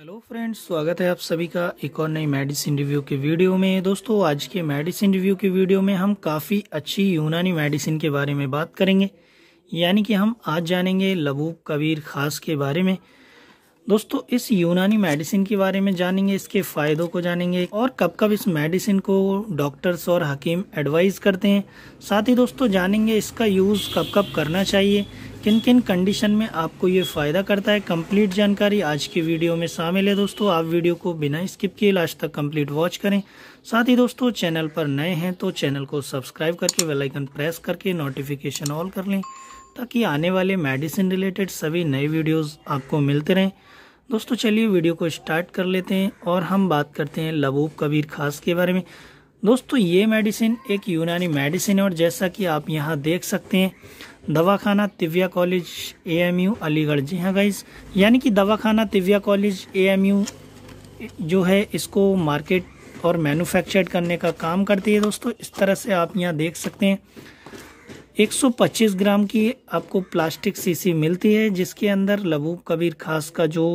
hello friends स्वागत है आप सभी का एक और नई मेडिसिन रिव्यू के वीडियो में दोस्तों आज के मेडिसिन रिव्यू के वीडियो में हम काफ़ी अच्छी यूनानी मेडिसिन के बारे में बात करेंगे यानी कि हम आज जानेंगे लबूक कबीर खास के बारे में दोस्तों इस यूनानी मेडिसिन के बारे में जानेंगे इसके फ़ायदों को जानेंगे और कब कब इस मेडिसिन को डॉक्टर्स और हकीम एडवाइज करते हैं साथ ही दोस्तों जानेंगे इसका यूज़ कब कब करना चाहिए किन किन कंडीशन में आपको ये फ़ायदा करता है कंप्लीट जानकारी आज की वीडियो में शामिल है दोस्तों आप वीडियो को बिना स्किप किए लास्ट तक कंप्लीट वॉच करें साथ ही दोस्तों चैनल पर नए हैं तो चैनल को सब्सक्राइब करके बेल आइकन प्रेस करके नोटिफिकेशन ऑल कर लें ताकि आने वाले मेडिसिन रिलेटेड सभी नए वीडियोज़ आपको मिलते रहें दोस्तों चलिए वीडियो को स्टार्ट कर लेते हैं और हम बात करते हैं लबूब कबीर खास के बारे में दोस्तों ये मेडिसिन एक यूनानी मेडिसिन है और जैसा कि आप यहाँ देख सकते हैं दवाखाना तिव्या कॉलेज एएमयू अलीगढ़ जी हाँ गाइज यानी कि दवाखाना तिव्या कॉलेज एएमयू जो है इसको मार्केट और मैनुफेक्चर करने का काम करती है दोस्तों इस तरह से आप यहाँ देख सकते हैं 125 ग्राम की आपको प्लास्टिक सीसी मिलती है जिसके अंदर लबूब कबीर खास का जो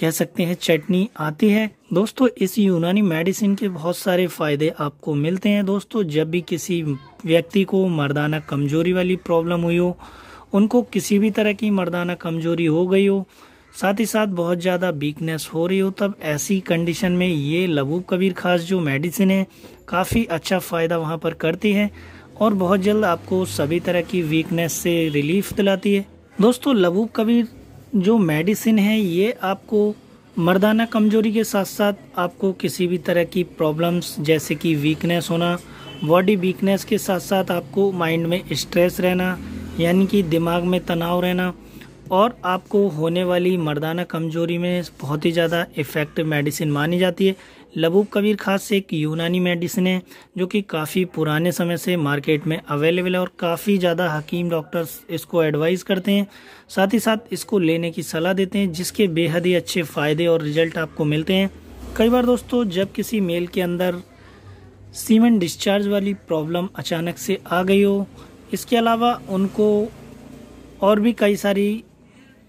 कह सकते हैं चटनी आती है दोस्तों इस यूनानी मेडिसिन के बहुत सारे फ़ायदे आपको मिलते हैं दोस्तों जब भी किसी व्यक्ति को मर्दाना कमजोरी वाली प्रॉब्लम हुई हो उनको किसी भी तरह की मर्दाना कमजोरी हो गई हो साथ ही साथ बहुत ज़्यादा वीकनेस हो रही हो तब ऐसी कंडीशन में ये लबूब कबीर खास जो मेडिसिन है काफ़ी अच्छा फ़ायदा वहाँ पर करती है और बहुत जल्द आपको सभी तरह की वीकनेस से रिलीफ दिलाती है दोस्तों लबूब कबीर जो मेडिसिन है ये आपको मर्दाना कमजोरी के साथ साथ आपको किसी भी तरह की प्रॉब्लम्स जैसे कि वीकनेस होना बॉडी वीकनेस के साथ साथ आपको माइंड में स्ट्रेस रहना यानी कि दिमाग में तनाव रहना और आपको होने वाली मर्दाना कमजोरी में बहुत ही ज़्यादा इफ़ेक्टिव मेडिसिन मानी जाती है लबूब कबीर खास से एक यूनानी मेडिसिन है जो कि काफ़ी पुराने समय से मार्केट में अवेलेबल है और काफ़ी ज़्यादा हकीम डॉक्टर्स इसको एडवाइस करते हैं साथ ही साथ इसको लेने की सलाह देते हैं जिसके बेहद ही अच्छे फ़ायदे और रिजल्ट आपको मिलते हैं कई बार दोस्तों जब किसी मेल के अंदर सीमेंट डिस्चार्ज वाली प्रॉब्लम अचानक से आ गई हो इसके अलावा उनको और भी कई सारी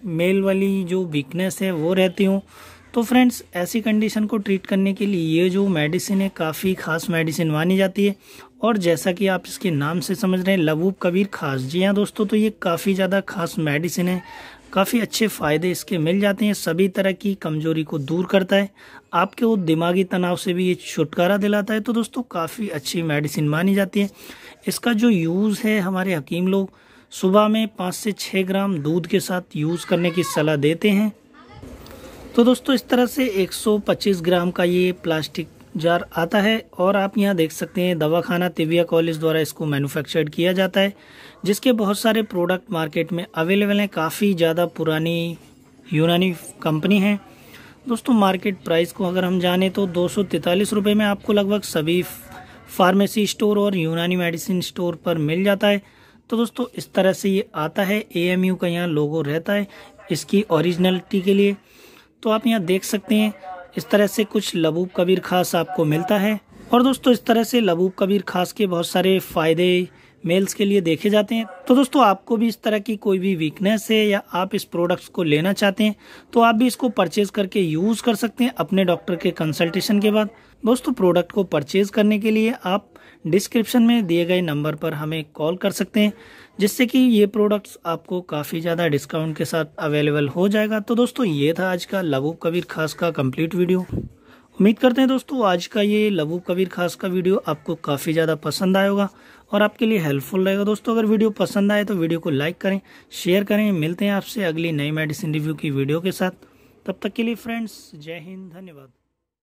मेल वाली जो वीकनेस है वो रहती हूँ तो फ्रेंड्स ऐसी कंडीशन को ट्रीट करने के लिए ये जो मेडिसिन है काफ़ी ख़ास मेडिसिन मानी जाती है और जैसा कि आप इसके नाम से समझ रहे हैं लबूब कबीर खास जी हाँ दोस्तों तो ये काफ़ी ज़्यादा खास मेडिसिन है काफ़ी अच्छे फ़ायदे इसके मिल जाते हैं सभी तरह की कमजोरी को दूर करता है आपके वो दिमागी तनाव से भी ये छुटकारा दिलाता है तो दोस्तों काफ़ी अच्छी मेडिसिन मानी जाती है इसका जो यूज़ है हमारे हकीम लोग सुबह में पाँच से छः ग्राम दूध के साथ यूज़ करने की सलाह देते हैं तो दोस्तों इस तरह से 125 ग्राम का ये प्लास्टिक जार आता है और आप यहाँ देख सकते हैं दवाखाना तिबिया कॉलेज द्वारा इसको मैन्युफैक्चर्ड किया जाता है जिसके बहुत सारे प्रोडक्ट मार्केट में अवेलेबल हैं काफ़ी ज़्यादा पुरानी यूनानी कंपनी है दोस्तों मार्केट प्राइस को अगर हम जाने तो दो सौ में आपको लगभग सभी फार्मेसी स्टोर और यूनानी मेडिसिन स्टोर पर मिल जाता है तो दोस्तों इस तरह से ये आता है ए का यहाँ लोगो रहता है इसकी ओरिजिनलिटी के लिए तो आप यहाँ देख सकते हैं इस तरह से कुछ लबूब कबीर खास आपको मिलता है और दोस्तों इस तरह से लबूब कबीर खास के बहुत सारे फ़ायदे मेल्स के लिए देखे जाते हैं तो दोस्तों आपको भी इस तरह की कोई भी वीकनेस है या आप इस प्रोडक्ट्स को लेना चाहते हैं तो आप भी इसको परचेज़ करके यूज़ कर सकते हैं अपने डॉक्टर के कंसल्टेशन के बाद दोस्तों प्रोडक्ट को परचेज़ करने के लिए आप डिस्क्रिप्शन में दिए गए नंबर पर हमें कॉल कर सकते हैं जिससे कि ये प्रोडक्ट्स आपको काफ़ी ज़्यादा डिस्काउंट के साथ अवेलेबल हो जाएगा तो दोस्तों ये था आज का लबू कबीर खास का कंप्लीट वीडियो उम्मीद करते हैं दोस्तों आज का ये लबू कबीर खास का वीडियो आपको काफ़ी ज़्यादा पसंद आया होगा और आपके लिए हेल्पफुल रहेगा दोस्तों अगर वीडियो पसंद आए तो वीडियो को लाइक करें शेयर करें मिलते हैं आपसे अगली नई मेडिसिन रिव्यू की वीडियो के साथ तब तक के लिए फ्रेंड्स जय हिंद धन्यवाद